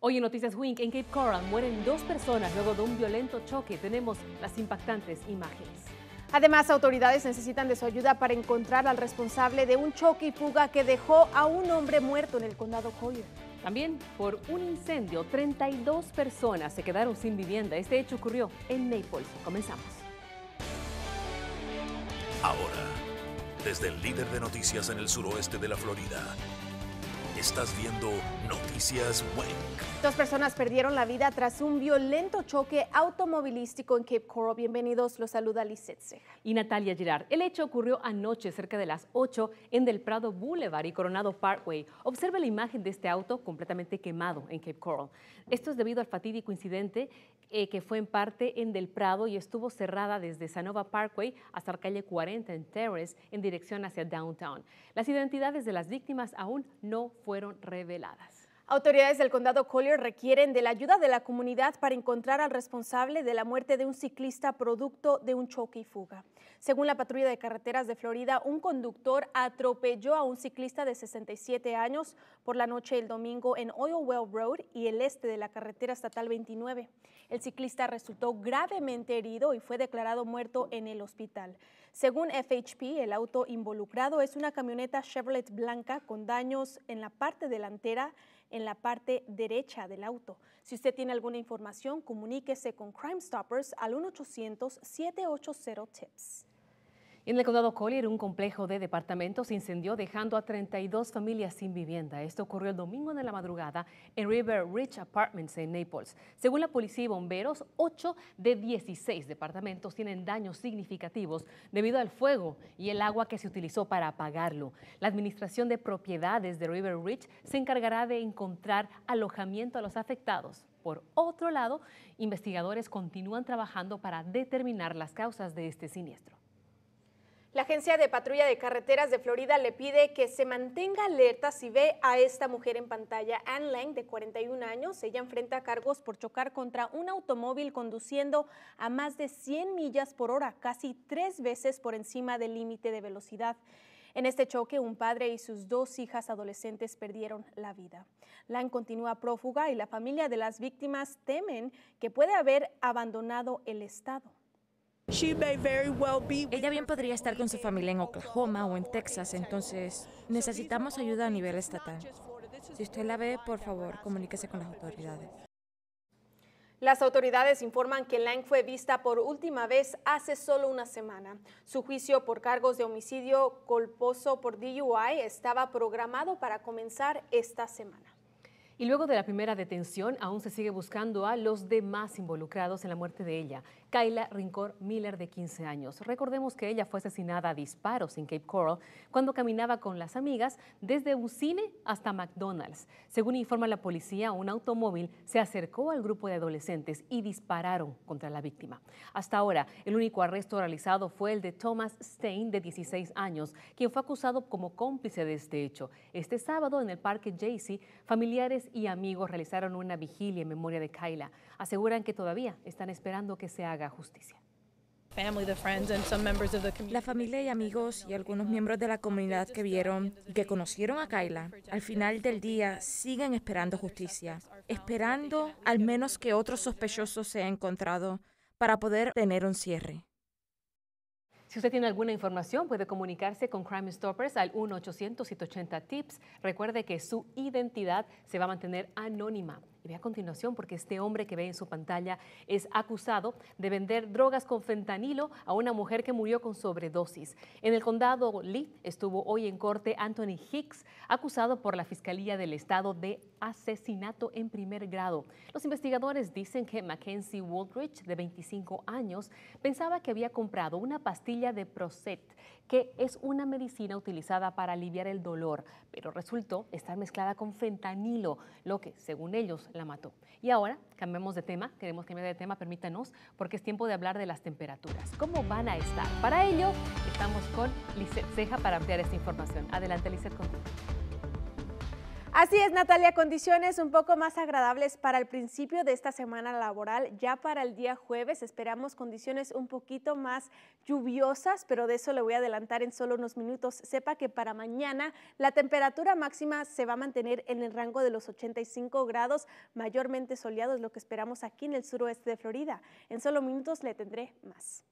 Hoy en Noticias Wink, en Cape Coral mueren dos personas luego de un violento choque. Tenemos las impactantes imágenes. Además, autoridades necesitan de su ayuda para encontrar al responsable de un choque y fuga que dejó a un hombre muerto en el condado Collier. También, por un incendio, 32 personas se quedaron sin vivienda. Este hecho ocurrió en Naples. Comenzamos. Ahora, desde el líder de noticias en el suroeste de la Florida, Estás viendo Noticias week. Dos personas perdieron la vida tras un violento choque automovilístico en Cape Coral. Bienvenidos, los saluda Lisette Y Natalia Girard. El hecho ocurrió anoche cerca de las 8 en Del Prado Boulevard y Coronado Parkway. Observe la imagen de este auto completamente quemado en Cape Coral. Esto es debido al fatídico incidente eh, que fue en parte en Del Prado y estuvo cerrada desde Sanova Parkway hasta la calle 40 en Terrace en dirección hacia Downtown. Las identidades de las víctimas aún no fueron reveladas. Autoridades del condado Collier requieren de la ayuda de la comunidad para encontrar al responsable de la muerte de un ciclista producto de un choque y fuga. Según la patrulla de carreteras de Florida, un conductor atropelló a un ciclista de 67 años por la noche del domingo en Oil Well Road y el este de la carretera estatal 29. El ciclista resultó gravemente herido y fue declarado muerto en el hospital. Según FHP, el auto involucrado es una camioneta Chevrolet blanca con daños en la parte delantera en la parte derecha del auto. Si usted tiene alguna información, comuníquese con Crime Stoppers al 1-800-780-TIPS. En el condado Collier, un complejo de departamentos incendió dejando a 32 familias sin vivienda. Esto ocurrió el domingo de la madrugada en River Ridge Apartments en Naples. Según la policía y bomberos, 8 de 16 departamentos tienen daños significativos debido al fuego y el agua que se utilizó para apagarlo. La Administración de Propiedades de River Ridge se encargará de encontrar alojamiento a los afectados. Por otro lado, investigadores continúan trabajando para determinar las causas de este siniestro. La Agencia de Patrulla de Carreteras de Florida le pide que se mantenga alerta si ve a esta mujer en pantalla. Anne Lang, de 41 años, ella enfrenta cargos por chocar contra un automóvil conduciendo a más de 100 millas por hora, casi tres veces por encima del límite de velocidad. En este choque, un padre y sus dos hijas adolescentes perdieron la vida. Lang continúa prófuga y la familia de las víctimas temen que puede haber abandonado el Estado. Ella bien podría estar con su familia en Oklahoma o en Texas, entonces necesitamos uh, ayuda a nivel estatal. Si usted la ve, por favor, comuníquese con las autoridades. Las autoridades informan que Lang fue vista por última vez hace solo una semana. Su juicio por cargos de homicidio colposo por DUI estaba programado para comenzar esta semana. Y luego de la primera detención, aún se sigue buscando a los demás involucrados en la muerte de ella. Kayla Rincor Miller, de 15 años. Recordemos que ella fue asesinada a disparos en Cape Coral cuando caminaba con las amigas desde un cine hasta McDonald's. Según informa la policía, un automóvil se acercó al grupo de adolescentes y dispararon contra la víctima. Hasta ahora, el único arresto realizado fue el de Thomas Stein, de 16 años, quien fue acusado como cómplice de este hecho. Este sábado, en el Parque Jaycee, familiares y amigos realizaron una vigilia en memoria de Kayla aseguran que todavía están esperando que se haga justicia. La familia y amigos y algunos miembros de la comunidad que vieron y que conocieron a Kyla, al final del día siguen esperando justicia, esperando al menos que otro sospechoso sea encontrado para poder tener un cierre. Si usted tiene alguna información, puede comunicarse con Crime Stoppers al 1-800-780-TIPS. Recuerde que su identidad se va a mantener anónima a continuación, porque este hombre que ve en su pantalla es acusado de vender drogas con fentanilo a una mujer que murió con sobredosis. En el condado Lee estuvo hoy en corte Anthony Hicks, acusado por la Fiscalía del Estado de asesinato en primer grado. Los investigadores dicen que Mackenzie Woodridge, de 25 años, pensaba que había comprado una pastilla de Proset, que es una medicina utilizada para aliviar el dolor, pero resultó estar mezclada con fentanilo, lo que, según ellos, la mató. Y ahora, cambiemos de tema, queremos cambiar de tema, permítanos, porque es tiempo de hablar de las temperaturas. ¿Cómo van a estar? Para ello, estamos con Lizette Ceja para ampliar esta información. Adelante, Lizeth, contigo. Así es, Natalia, condiciones un poco más agradables para el principio de esta semana laboral. Ya para el día jueves esperamos condiciones un poquito más lluviosas, pero de eso le voy a adelantar en solo unos minutos. Sepa que para mañana la temperatura máxima se va a mantener en el rango de los 85 grados, mayormente soleados, lo que esperamos aquí en el suroeste de Florida. En solo minutos le tendré más.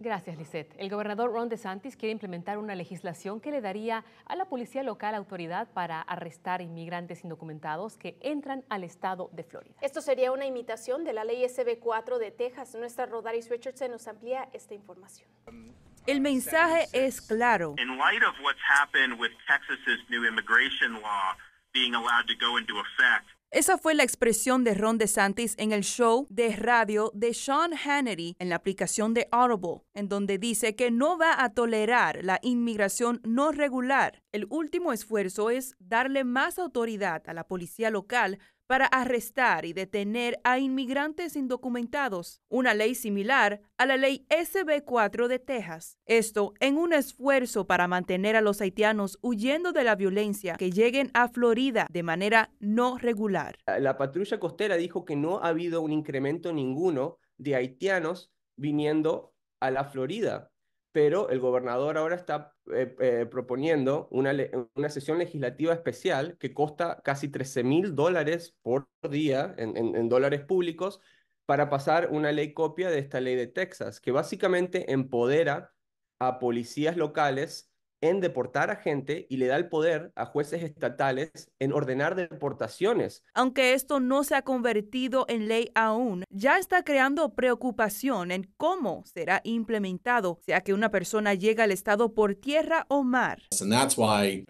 Gracias, Lisette. El gobernador Ron DeSantis quiere implementar una legislación que le daría a la policía local autoridad para arrestar inmigrantes indocumentados que entran al estado de Florida. Esto sería una imitación de la ley SB4 de Texas. Nuestra Rodaris Richardson nos amplía esta información. El mensaje es claro. Esa fue la expresión de Ron DeSantis en el show de radio de Sean Hannity en la aplicación de Audible, en donde dice que no va a tolerar la inmigración no regular. El último esfuerzo es darle más autoridad a la policía local para arrestar y detener a inmigrantes indocumentados, una ley similar a la ley SB4 de Texas. Esto en un esfuerzo para mantener a los haitianos huyendo de la violencia que lleguen a Florida de manera no regular. La patrulla costera dijo que no ha habido un incremento ninguno de haitianos viniendo a la Florida pero el gobernador ahora está eh, eh, proponiendo una, sesión legislativa especial que costa casi 13 mil dólares por día en, dólares públicos para pasar una ley copia de esta ley de Texas, que básicamente empodera a policías locales en deportar a gente y le da el poder a jueces estatales en ordenar deportaciones. Aunque esto no se ha convertido en ley aún, ya está creando preocupación en cómo será implementado, sea que una persona llega al estado por tierra o mar.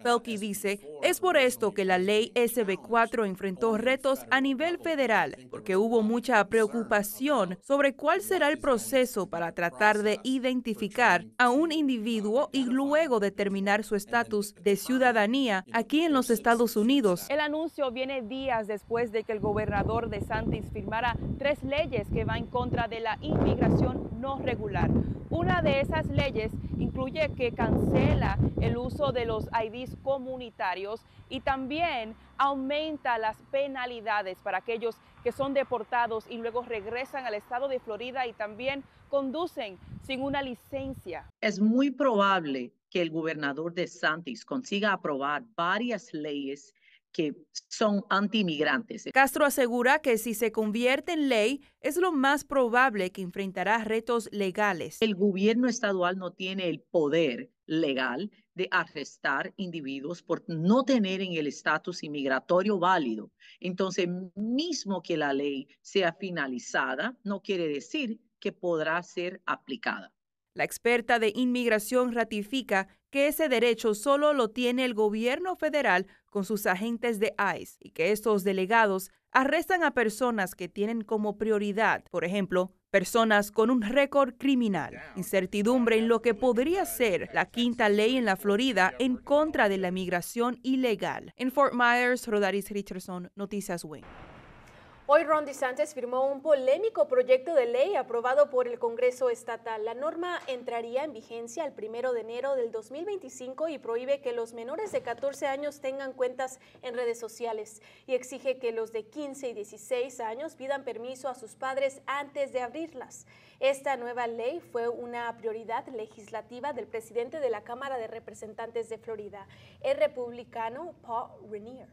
Felky dice, es por esto que la ley SB4 enfrentó retos a nivel federal, porque hubo mucha preocupación sobre cuál será el proceso para tratar de identificar a un individuo y luego de determinar su estatus de ciudadanía aquí en los Estados Unidos. El anuncio viene días después de que el gobernador de Santis firmara tres leyes que van en contra de la inmigración no regular. Una de esas leyes incluye que cancela el uso de los IDs comunitarios y también aumenta las penalidades para aquellos que son deportados y luego regresan al estado de Florida y también conducen sin una licencia. Es muy probable que el gobernador de Santis consiga aprobar varias leyes que son antimigrantes. Castro asegura que si se convierte en ley, es lo más probable que enfrentará retos legales. El gobierno estadual no tiene el poder legal de arrestar individuos por no tener en el estatus inmigratorio válido. Entonces, mismo que la ley sea finalizada, no quiere decir que podrá ser aplicada. La experta de inmigración ratifica que ese derecho solo lo tiene el gobierno federal con sus agentes de ICE y que estos delegados arrestan a personas que tienen como prioridad, por ejemplo, personas con un récord criminal. Incertidumbre en lo que podría ser la quinta ley en la Florida en contra de la migración ilegal. En Fort Myers, Rodaris Richardson, Noticias Wing. Hoy Ron DeSantis firmó un polémico proyecto de ley aprobado por el Congreso Estatal. La norma entraría en vigencia el primero de enero del 2025 y prohíbe que los menores de 14 años tengan cuentas en redes sociales y exige que los de 15 y 16 años pidan permiso a sus padres antes de abrirlas. Esta nueva ley fue una prioridad legislativa del presidente de la Cámara de Representantes de Florida, el republicano Paul Renier.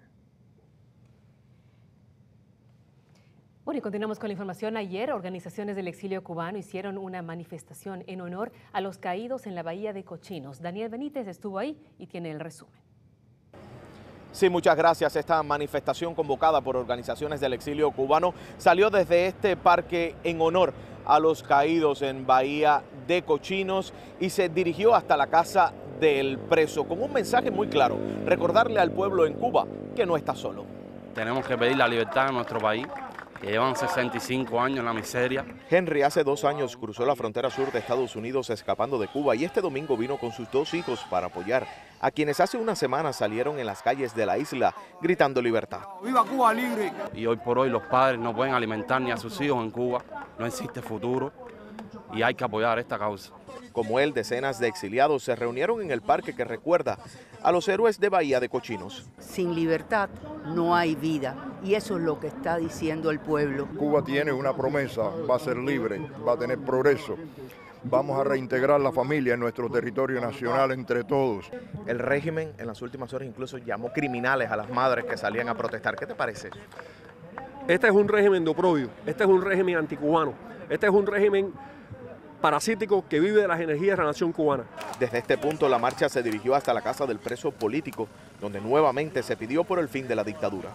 Bueno, y continuamos con la información. Ayer, organizaciones del exilio cubano hicieron una manifestación en honor a los caídos en la Bahía de Cochinos. Daniel Benítez estuvo ahí y tiene el resumen. Sí, muchas gracias. Esta manifestación convocada por organizaciones del exilio cubano salió desde este parque en honor a los caídos en Bahía de Cochinos y se dirigió hasta la casa del preso con un mensaje muy claro, recordarle al pueblo en Cuba que no está solo. Tenemos que pedir la libertad en nuestro país, que llevan 65 años en la miseria. Henry hace dos años cruzó la frontera sur de Estados Unidos escapando de Cuba y este domingo vino con sus dos hijos para apoyar a quienes hace una semana salieron en las calles de la isla gritando libertad. ¡Viva Cuba libre! Y hoy por hoy los padres no pueden alimentar ni a sus hijos en Cuba, no existe futuro y hay que apoyar esta causa. Como él, decenas de exiliados se reunieron en el parque que recuerda a los héroes de Bahía de Cochinos. Sin libertad no hay vida y eso es lo que está diciendo el pueblo. Cuba tiene una promesa, va a ser libre, va a tener progreso. Vamos a reintegrar la familia en nuestro territorio nacional entre todos. El régimen en las últimas horas incluso llamó criminales a las madres que salían a protestar. ¿Qué te parece? Este es un régimen de oprobio, este es un régimen anticubano, este es un régimen parasítico que vive de las energías de la nación cubana. Desde este punto la marcha se dirigió hasta la casa del preso político, donde nuevamente se pidió por el fin de la dictadura.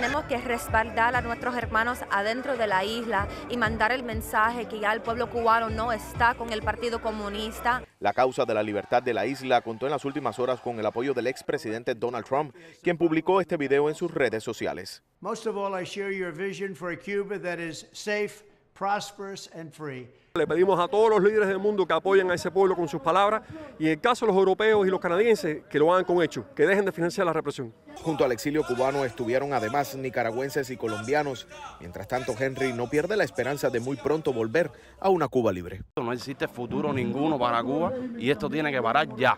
Tenemos que respaldar a nuestros hermanos adentro de la isla y mandar el mensaje que ya el pueblo cubano no está con el Partido Comunista. La causa de la libertad de la isla contó en las últimas horas con el apoyo del expresidente Donald Trump, quien publicó este video en sus redes sociales prosperous and free. Le pedimos a todos los líderes del mundo que apoyen a ese pueblo con sus palabras y en el caso de los europeos y los canadienses que lo hagan con hechos, que dejen de financiar la represión. Junto al exilio cubano estuvieron además nicaragüenses y colombianos. Mientras tanto, Henry no pierde la esperanza de muy pronto volver a una Cuba libre. No existe futuro ninguno para Cuba y esto tiene que parar ya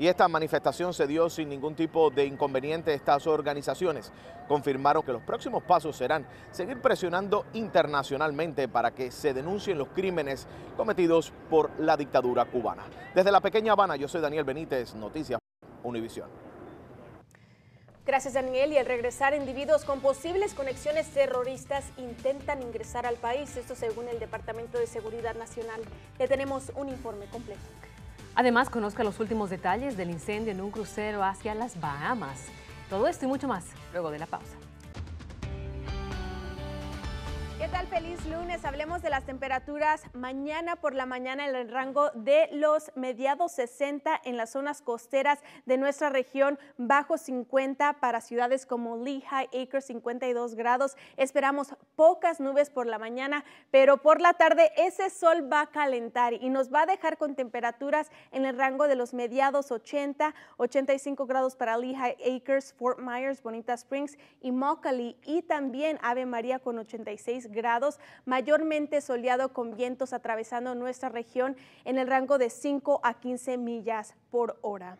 y esta manifestación se dio sin ningún tipo de inconveniente. Estas organizaciones confirmaron que los próximos pasos serán seguir presionando internacionalmente para que se denuncien los crímenes cometidos por la dictadura cubana. Desde la pequeña Habana, yo soy Daniel Benítez, Noticias Univisión. Gracias Daniel y al regresar individuos con posibles conexiones terroristas intentan ingresar al país, esto según el Departamento de Seguridad Nacional. Ya tenemos un informe completo. Además, conozca los últimos detalles del incendio en un crucero hacia las Bahamas. Todo esto y mucho más luego de la pausa tal? Feliz lunes. Hablemos de las temperaturas mañana por la mañana en el rango de los mediados 60 en las zonas costeras de nuestra región, bajo 50 para ciudades como Lehigh Acres 52 grados. Esperamos pocas nubes por la mañana, pero por la tarde ese sol va a calentar y nos va a dejar con temperaturas en el rango de los mediados 80, 85 grados para Lehigh Acres, Fort Myers, Bonita Springs y Mockley y también Ave María con 86 grados grados, mayormente soleado con vientos atravesando nuestra región en el rango de 5 a 15 millas por hora.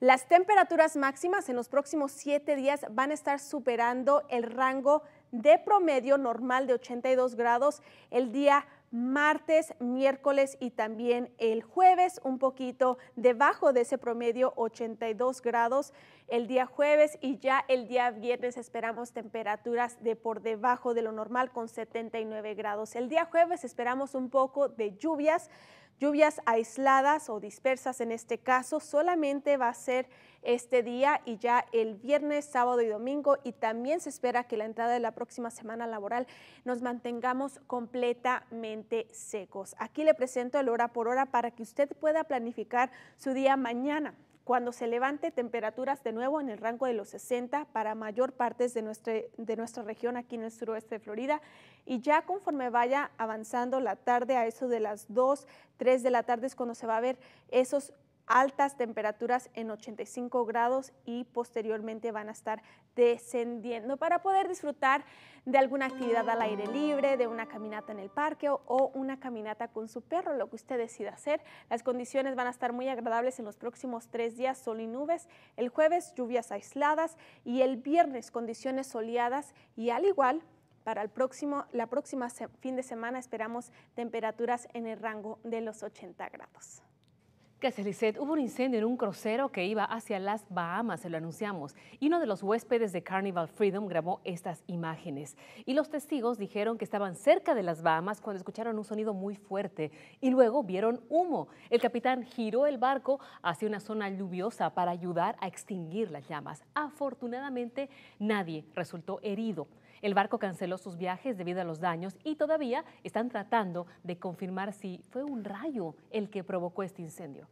Las temperaturas máximas en los próximos siete días van a estar superando el rango de promedio normal de 82 grados el día martes, miércoles y también el jueves, un poquito debajo de ese promedio, 82 grados el día jueves y ya el día viernes esperamos temperaturas de por debajo de lo normal con 79 grados. El día jueves esperamos un poco de lluvias Lluvias aisladas o dispersas en este caso solamente va a ser este día y ya el viernes, sábado y domingo y también se espera que la entrada de la próxima semana laboral nos mantengamos completamente secos. Aquí le presento el hora por hora para que usted pueda planificar su día mañana cuando se levante temperaturas de nuevo en el rango de los 60 para mayor parte de nuestra, de nuestra región aquí en el suroeste de Florida. Y ya conforme vaya avanzando la tarde, a eso de las 2, 3 de la tarde es cuando se va a ver esos altas temperaturas en 85 grados y posteriormente van a estar descendiendo para poder disfrutar de alguna actividad al aire libre, de una caminata en el parque o, una caminata con su perro, lo que usted decida hacer. Las condiciones van a estar muy agradables en los próximos tres días, sol y nubes. El jueves lluvias aisladas y el viernes condiciones soleadas y al igual para el próximo, la próxima fin de semana esperamos temperaturas en el rango de los 80 grados. Gracias, Hubo un incendio en un crucero que iba hacia las Bahamas, se lo anunciamos, y uno de los huéspedes de Carnival Freedom grabó estas imágenes. Y los testigos dijeron que estaban cerca de las Bahamas cuando escucharon un sonido muy fuerte y luego vieron humo. El capitán giró el barco hacia una zona lluviosa para ayudar a extinguir las llamas. Afortunadamente, nadie resultó herido. El barco canceló sus viajes debido a los daños y todavía están tratando de confirmar si fue un rayo el que provocó este incendio.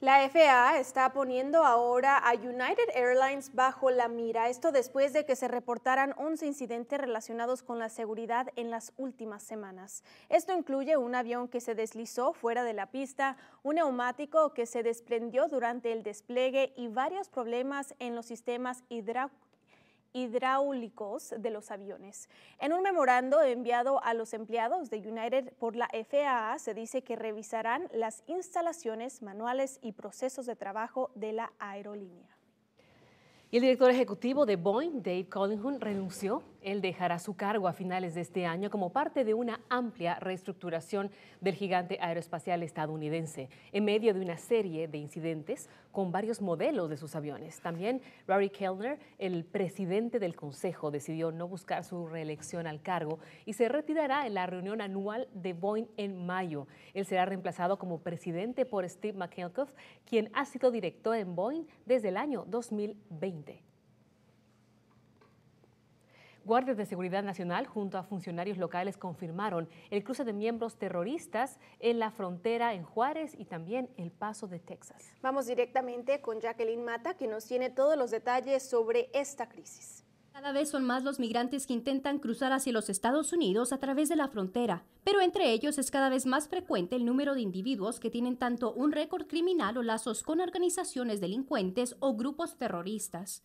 La FAA está poniendo ahora a United Airlines bajo la mira, esto después de que se reportaran 11 incidentes relacionados con la seguridad en las últimas semanas. Esto incluye un avión que se deslizó fuera de la pista, un neumático que se desprendió durante el despliegue y varios problemas en los sistemas hidráulicos hidráulicos de los aviones. En un memorando enviado a los empleados de United por la FAA se dice que revisarán las instalaciones, manuales y procesos de trabajo de la aerolínea. Y el director ejecutivo de Boeing, Dave Collingham, renunció él dejará su cargo a finales de este año como parte de una amplia reestructuración del gigante aeroespacial estadounidense, en medio de una serie de incidentes con varios modelos de sus aviones. También Rory Kellner, el presidente del Consejo, decidió no buscar su reelección al cargo y se retirará en la reunión anual de Boeing en mayo. Él será reemplazado como presidente por Steve McKelkoff, quien ha sido director en Boeing desde el año 2020. Guardias de Seguridad Nacional junto a funcionarios locales confirmaron el cruce de miembros terroristas en la frontera en Juárez y también el paso de Texas. Vamos directamente con Jacqueline Mata, que nos tiene todos los detalles sobre esta crisis. Cada vez son más los migrantes que intentan cruzar hacia los Estados Unidos a través de la frontera, pero entre ellos es cada vez más frecuente el número de individuos que tienen tanto un récord criminal o lazos con organizaciones delincuentes o grupos terroristas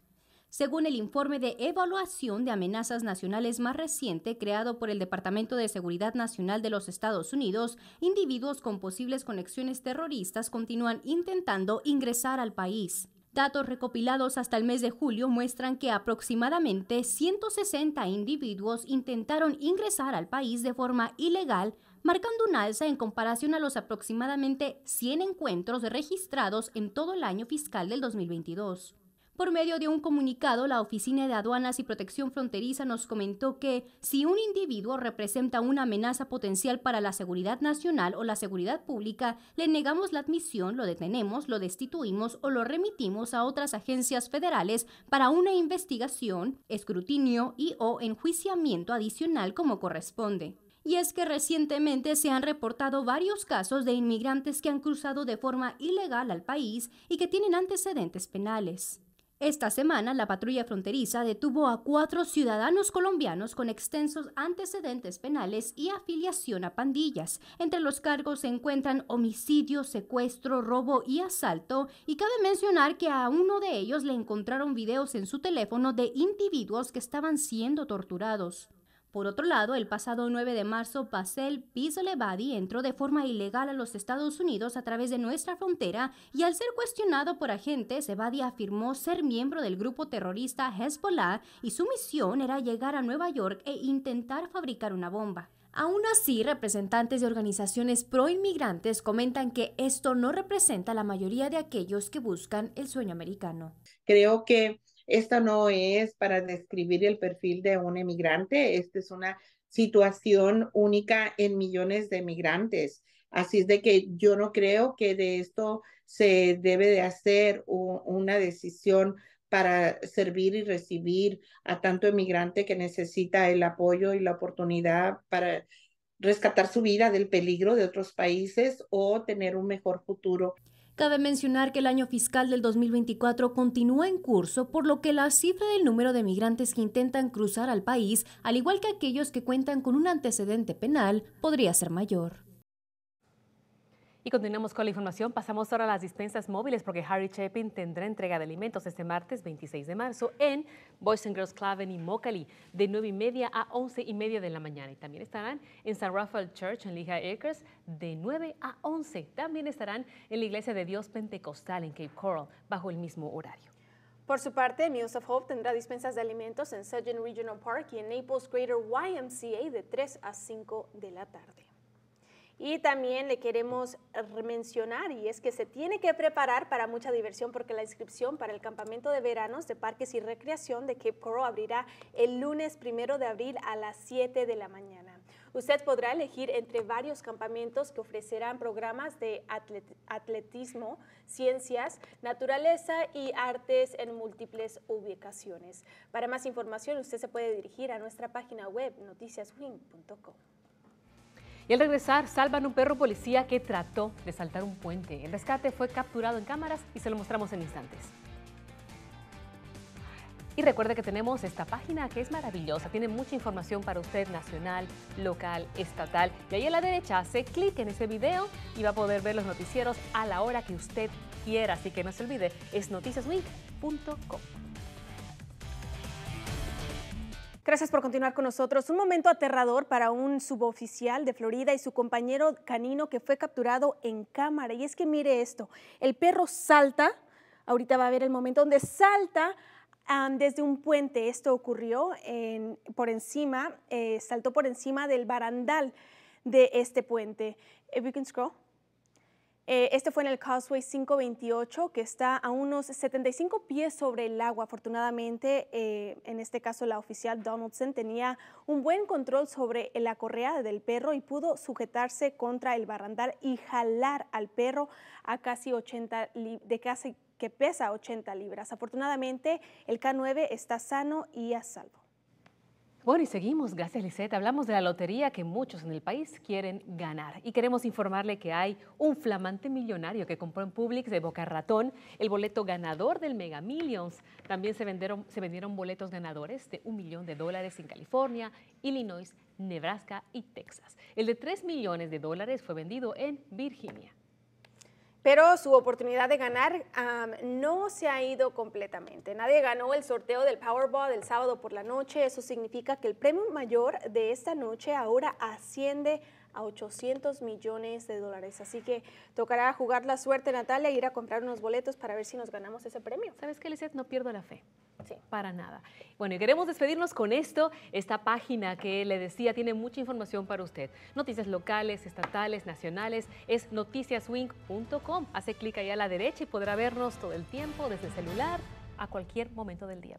según el informe de evaluación de amenazas nacionales más reciente creado por el Departamento de Seguridad Nacional de los Estados Unidos, individuos con posibles conexiones terroristas continúan intentando ingresar al país. Datos recopilados hasta el mes de julio muestran que aproximadamente 160 individuos intentaron ingresar al país de forma ilegal, marcando un alza en comparación a los aproximadamente 100 encuentros registrados en todo el año fiscal del 2022. Por medio de un comunicado, la Oficina de Aduanas y Protección Fronteriza nos comentó que si un individuo representa una amenaza potencial para la seguridad nacional o la seguridad pública, le negamos la admisión, lo detenemos, lo destituimos o lo remitimos a otras agencias federales para una investigación, escrutinio y o enjuiciamiento adicional como corresponde. Y es que recientemente se han reportado varios casos de inmigrantes que han cruzado de forma ilegal al país y que tienen antecedentes penales. Esta semana, la patrulla fronteriza detuvo a cuatro ciudadanos colombianos con extensos antecedentes penales y afiliación a pandillas. Entre los cargos se encuentran homicidio, secuestro, robo y asalto, y cabe mencionar que a uno de ellos le encontraron videos en su teléfono de individuos que estaban siendo torturados. Por otro lado, el pasado 9 de marzo, Pasel Pizolevadi entró de forma ilegal a los Estados Unidos a través de nuestra frontera y al ser cuestionado por agentes, Evadi afirmó ser miembro del grupo terrorista Hezbollah y su misión era llegar a Nueva York e intentar fabricar una bomba. Aún así, representantes de organizaciones pro-inmigrantes comentan que esto no representa la mayoría de aquellos que buscan el sueño americano. Creo que esto no es para describir el perfil de un emigrante, esta es una situación única en millones de emigrantes. Así es de que yo no creo que de esto se debe de hacer una decisión para servir y recibir a tanto emigrante que necesita el apoyo y la oportunidad para rescatar su vida del peligro de otros países o tener un mejor futuro. Cabe mencionar que el año fiscal del 2024 continúa en curso, por lo que la cifra del número de migrantes que intentan cruzar al país, al igual que aquellos que cuentan con un antecedente penal, podría ser mayor. Y continuamos con la información. Pasamos ahora a las dispensas móviles porque Harry Chapin tendrá entrega de alimentos este martes 26 de marzo en Boys and Girls Club en Immokalee de 9 y media a 11 y media de la mañana. Y también estarán en San Rafael Church en Lija Acres de 9 a 11. También estarán en la Iglesia de Dios Pentecostal en Cape Coral bajo el mismo horario. Por su parte, Muse of Hope tendrá dispensas de alimentos en Sudden Regional Park y en Naples Greater YMCA de 3 a 5 de la tarde. Y también le queremos mencionar, y es que se tiene que preparar para mucha diversión porque la inscripción para el campamento de veranos de parques y recreación de Cape Coral abrirá el lunes primero de abril a las 7 de la mañana. Usted podrá elegir entre varios campamentos que ofrecerán programas de atletismo, ciencias, naturaleza y artes en múltiples ubicaciones. Para más información, usted se puede dirigir a nuestra página web noticiaswin.com. Y al regresar, salvan un perro policía que trató de saltar un puente. El rescate fue capturado en cámaras y se lo mostramos en instantes. Y recuerde que tenemos esta página que es maravillosa, tiene mucha información para usted nacional, local, estatal. Y ahí a la derecha hace clic en ese video y va a poder ver los noticieros a la hora que usted quiera. Así que no se olvide, es noticiaswink.com. Gracias por continuar con nosotros. Un momento aterrador para un suboficial de Florida y su compañero canino que fue capturado en cámara. Y es que mire esto, el perro salta, ahorita va a ver el momento donde salta desde un puente. Esto ocurrió por encima, eh, saltó por encima del barandal de este puente. If can scroll. Eh, este fue en el Causeway 528, que está a unos 75 pies sobre el agua. Afortunadamente, eh, en este caso la oficial Donaldson tenía un buen control sobre la correa del perro y pudo sujetarse contra el barrandal y jalar al perro a casi 80 de casi que pesa 80 libras. Afortunadamente, el K9 está sano y a salvo. Bueno, y seguimos, gracias Lisette. Hablamos de la lotería que muchos en el país quieren ganar. Y queremos informarle que hay un flamante millonario que compró en Publix de Boca Ratón el boleto ganador del Mega Millions. También se vendieron, boletos ganadores de un millón de dólares en California, Illinois, Nebraska y Texas. El de tres millones de dólares fue vendido en Virginia pero su oportunidad de ganar no se ha ido completamente. Nadie ganó el sorteo del Powerball del sábado por la noche. Eso significa que el premio mayor de esta noche ahora asciende a 800 millones de dólares. Así que tocará jugar la suerte, Natalia, e ir a comprar unos boletos para ver si nos ganamos ese premio. ¿Sabes qué, Lizeth? No pierdo la fe. Sí. Para nada. Bueno, y queremos despedirnos con esto. Esta página que le decía tiene mucha información para usted. Noticias locales, estatales, nacionales. Es noticiaswing.com. Hace clic ahí a la derecha y podrá vernos todo el tiempo desde el celular a cualquier momento del día.